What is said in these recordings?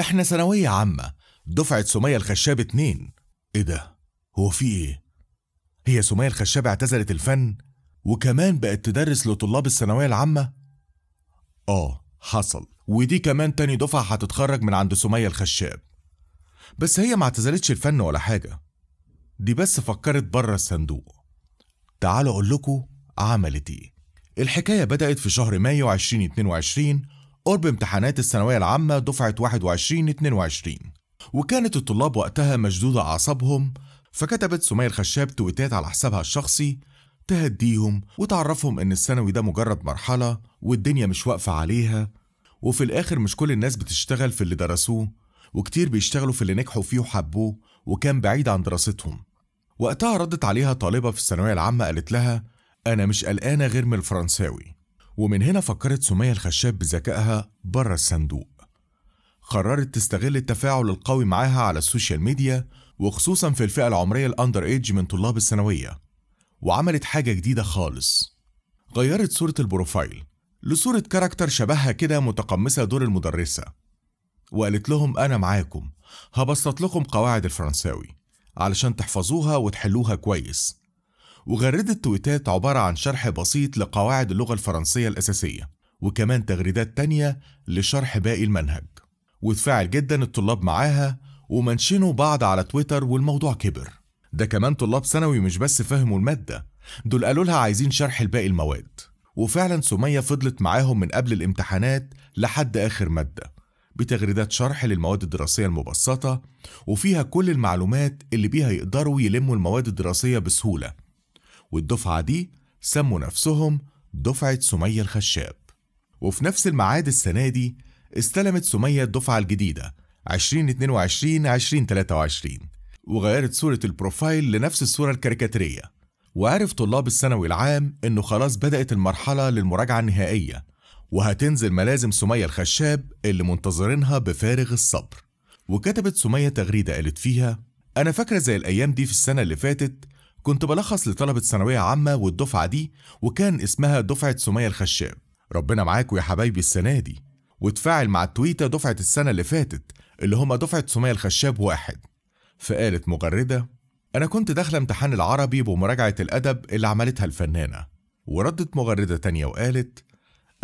احنا ثانوية عامة دفعة سمية الخشاب اتنين ايه ده هو في ايه هي سمية الخشاب اعتزلت الفن وكمان بقت تدرس لطلاب الثانوية العامة اه حصل ودي كمان تاني دفعة هتتخرج من عند سمية الخشاب بس هي ما اعتزلتش الفن ولا حاجة دي بس فكرت بره الصندوق تعالوا أقول لكم عملت إيه الحكاية بدأت في شهر مايو 2022 قرب امتحانات الثانوية العامة دفعة 21-22 وكانت الطلاب وقتها مشدودة أعصابهم فكتبت سمية الخشاب تويتات على حسابها الشخصي تهديهم وتعرفهم إن الثانوي ده مجرد مرحلة والدنيا مش واقفة عليها وفي الآخر مش كل الناس بتشتغل في اللي درسوه وكتير بيشتغلوا في اللي نجحوا فيه وحبوه وكان بعيد عن دراستهم وقتها ردت عليها طالبة في الثانوية العامة قالت لها أنا مش قلقانة غير من الفرنساوي ومن هنا فكرت سمية الخشاب بذكائها بره الصندوق قررت تستغل التفاعل القوي معاها على السوشيال ميديا وخصوصا في الفئة العمرية الأندر إيج من طلاب الثانوية وعملت حاجة جديدة خالص غيرت صورة البروفايل لصورة كاركتر شبهها كده متقمصة دور المدرسة وقالت لهم أنا معاكم هبسط لكم قواعد الفرنساوي علشان تحفظوها وتحلوها كويس وغردت تويتات عبارة عن شرح بسيط لقواعد اللغة الفرنسية الأساسية وكمان تغريدات تانية لشرح باقي المنهج وتفاعل جدا الطلاب معاها ومنشنوا بعض على تويتر والموضوع كبر ده كمان طلاب ثانوي مش بس فهموا المادة دول قالوا لها عايزين شرح لباقي المواد وفعلا سمية فضلت معاهم من قبل الامتحانات لحد آخر مادة بتغريدات شرح للمواد الدراسية المبسطة وفيها كل المعلومات اللي بيها يقدروا يلموا المواد الدراسية بسهولة والدفعة دي سموا نفسهم دفعة سمية الخشاب وفي نفس الميعاد السنة دي استلمت سمية الدفعة الجديدة 2022-2023 وغيرت صورة البروفايل لنفس الصورة الكاريكاتيرية وعرف طلاب الثانوي العام إنه خلاص بدأت المرحلة للمراجعة النهائية وهتنزل ملازم سمية الخشاب اللي منتظرينها بفارغ الصبر وكتبت سمية تغريدة قالت فيها أنا فاكرة زي الأيام دي في السنة اللي فاتت كنت بلخص لطلبة ثانوية عامة والدفعة دي وكان اسمها دفعة سمية الخشاب ربنا معاكم يا حبايبي السنة دي وتفاعل مع التويتة دفعة السنة اللي فاتت اللي هما دفعة سمية الخشاب واحد فقالت مجردة أنا كنت داخلة امتحان العربي بمراجعة الأدب اللي عملتها الفنانة وردت مغردة تانية وقالت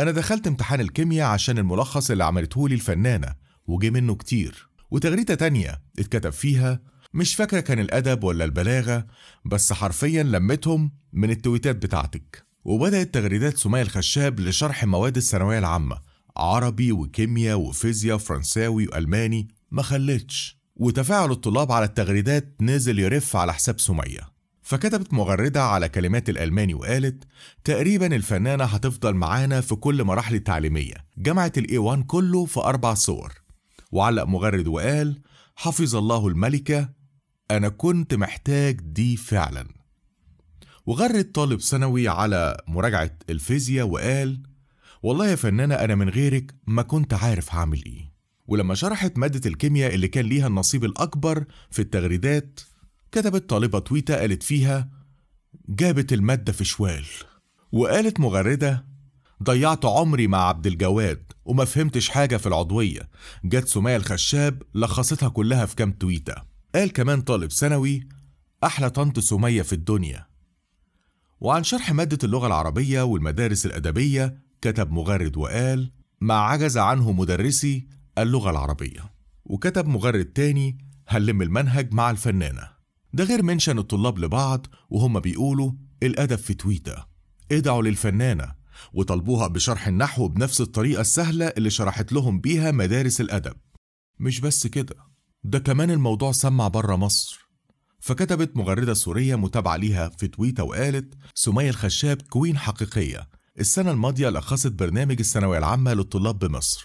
أنا دخلت امتحان الكيمياء عشان الملخص اللي عملته لي الفنانة وجه منه كتير وتغريدة تانية اتكتب فيها مش فاكرة كان الأدب ولا البلاغة بس حرفيا لمتهم من التويتات بتاعتك وبدأت تغريدات سمية الخشاب لشرح مواد الثانوية العامة عربي وكيمياء وفيزياء فرنساوي وألماني ما خلتش وتفاعل الطلاب على التغريدات نزل يرف على حساب سمية فكتبت مغردة على كلمات الألماني وقالت تقريبا الفنانة هتفضل معانا في كل مراحل التعليمية جمعت الاي 1 كله في أربع صور وعلق مغرد وقال حفظ الله الملكة أنا كنت محتاج دي فعلا وغرد طالب ثانوي على مراجعة الفيزياء وقال والله يا فنانة أنا من غيرك ما كنت عارف هعمل إيه ولما شرحت مادة الكيمياء اللي كان ليها النصيب الأكبر في التغريدات كتبت طالبة تويتة قالت فيها جابت المادة في شوال وقالت مغردة ضيعت عمري مع عبد الجواد وما فهمتش حاجة في العضوية جت سمية الخشاب لخصتها كلها في كام تويتة قال كمان طالب ثانوي أحلى طنط سمية في الدنيا وعن شرح مادة اللغة العربية والمدارس الأدبية كتب مغرد وقال ما عجز عنه مدرسي اللغة العربية وكتب مغرد تاني هلم المنهج مع الفنانة ده غير منشن الطلاب لبعض وهم بيقولوا الأدب في تويتة ادعوا للفنانة وطلبوها بشرح النحو بنفس الطريقة السهلة اللي شرحت لهم بيها مدارس الأدب مش بس كده ده كمان الموضوع سمع بره مصر فكتبت مغردة سورية متابعة ليها في تويتر وقالت سمية الخشاب كوين حقيقية السنة الماضية لخصت برنامج الثانوية العامة للطلاب بمصر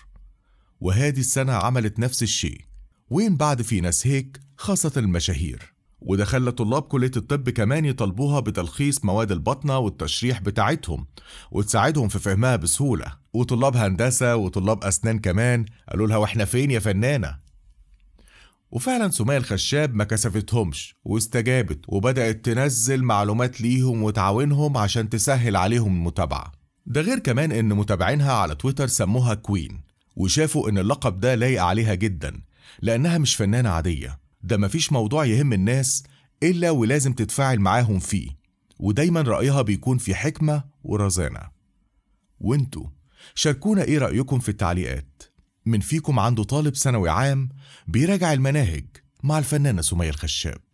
وهذه السنة عملت نفس الشيء وين بعد في ناس هيك خاصة المشاهير وده خلى طلاب كلية الطب كمان يطالبوها بتلخيص مواد البطنة والتشريح بتاعتهم وتساعدهم في فهمها بسهولة وطلاب هندسة وطلاب أسنان كمان قالوا لها واحنا فين يا فنانة وفعلا سمية الخشاب ما كسفتهمش واستجابت وبدأت تنزل معلومات ليهم وتعاونهم عشان تسهل عليهم المتابعة ده غير كمان ان متابعينها على تويتر سموها كوين وشافوا ان اللقب ده لايق عليها جدا لانها مش فنانة عادية ده مفيش موضوع يهم الناس الا ولازم تتفاعل معاهم فيه ودايما رأيها بيكون في حكمة ورزانة وانتوا شاركونا ايه رأيكم في التعليقات من فيكم عنده طالب ثانوي عام بيراجع المناهج مع الفنانة سمية الخشاب